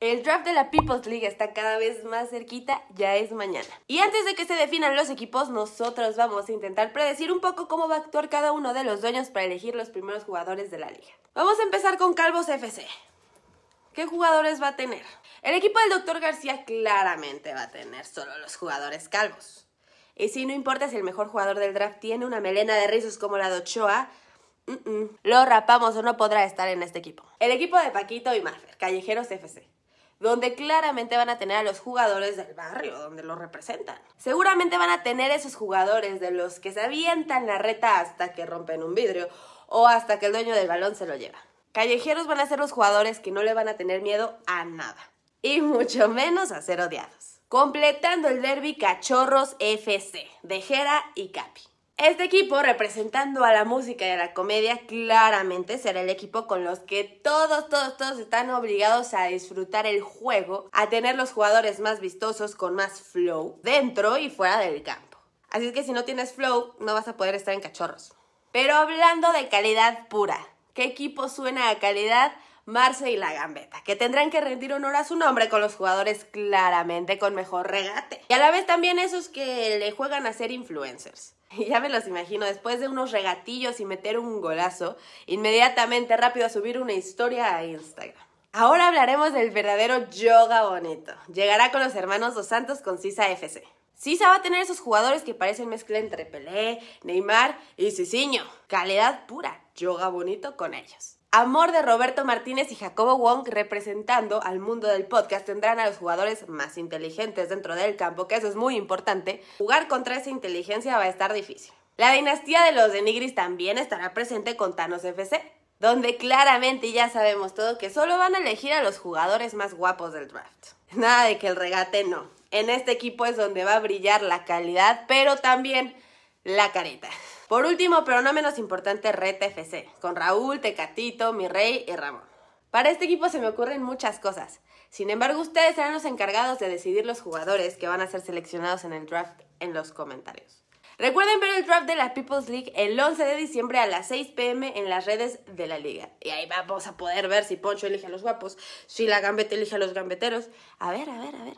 El draft de la People's League está cada vez más cerquita, ya es mañana. Y antes de que se definan los equipos, nosotros vamos a intentar predecir un poco cómo va a actuar cada uno de los dueños para elegir los primeros jugadores de la liga. Vamos a empezar con Calvos FC. ¿Qué jugadores va a tener? El equipo del Dr. García claramente va a tener solo los jugadores calvos. Y si no importa si el mejor jugador del draft tiene una melena de rizos como la de Ochoa, mm, mm, lo rapamos o no podrá estar en este equipo. El equipo de Paquito y Maffer, Callejeros FC donde claramente van a tener a los jugadores del barrio donde los representan. Seguramente van a tener esos jugadores de los que se avientan la reta hasta que rompen un vidrio o hasta que el dueño del balón se lo lleva. Callejeros van a ser los jugadores que no le van a tener miedo a nada y mucho menos a ser odiados. Completando el derby Cachorros FC de Jera y Capi. Este equipo, representando a la música y a la comedia, claramente será el equipo con los que todos, todos, todos están obligados a disfrutar el juego, a tener los jugadores más vistosos con más flow dentro y fuera del campo. Así que si no tienes flow, no vas a poder estar en cachorros. Pero hablando de calidad pura, ¿qué equipo suena a calidad? Marce y la Gambeta, que tendrán que rendir honor a su nombre con los jugadores claramente con mejor regate. Y a la vez también esos que le juegan a ser influencers. Y ya me los imagino, después de unos regatillos y meter un golazo, inmediatamente rápido a subir una historia a Instagram. Ahora hablaremos del verdadero yoga bonito. Llegará con los hermanos Dos Santos con Sisa FC. Sisa va a tener esos jugadores que parecen mezcla entre Pelé, Neymar y Sisiño. Calidad pura, yoga bonito con ellos. Amor de Roberto Martínez y Jacobo Wong representando al mundo del podcast tendrán a los jugadores más inteligentes dentro del campo, que eso es muy importante. Jugar contra esa inteligencia va a estar difícil. La dinastía de los Denigris también estará presente con Thanos FC, donde claramente ya sabemos todo que solo van a elegir a los jugadores más guapos del draft. Nada de que el regate no. En este equipo es donde va a brillar la calidad, pero también la careta. Por último, pero no menos importante, Red FC, con Raúl, Tecatito, rey y Ramón. Para este equipo se me ocurren muchas cosas. Sin embargo, ustedes serán los encargados de decidir los jugadores que van a ser seleccionados en el draft en los comentarios. Recuerden ver el draft de la People's League el 11 de diciembre a las 6 pm en las redes de la liga. Y ahí vamos a poder ver si Poncho elige a los guapos, si la gambeta elige a los gambeteros. A ver, a ver, a ver.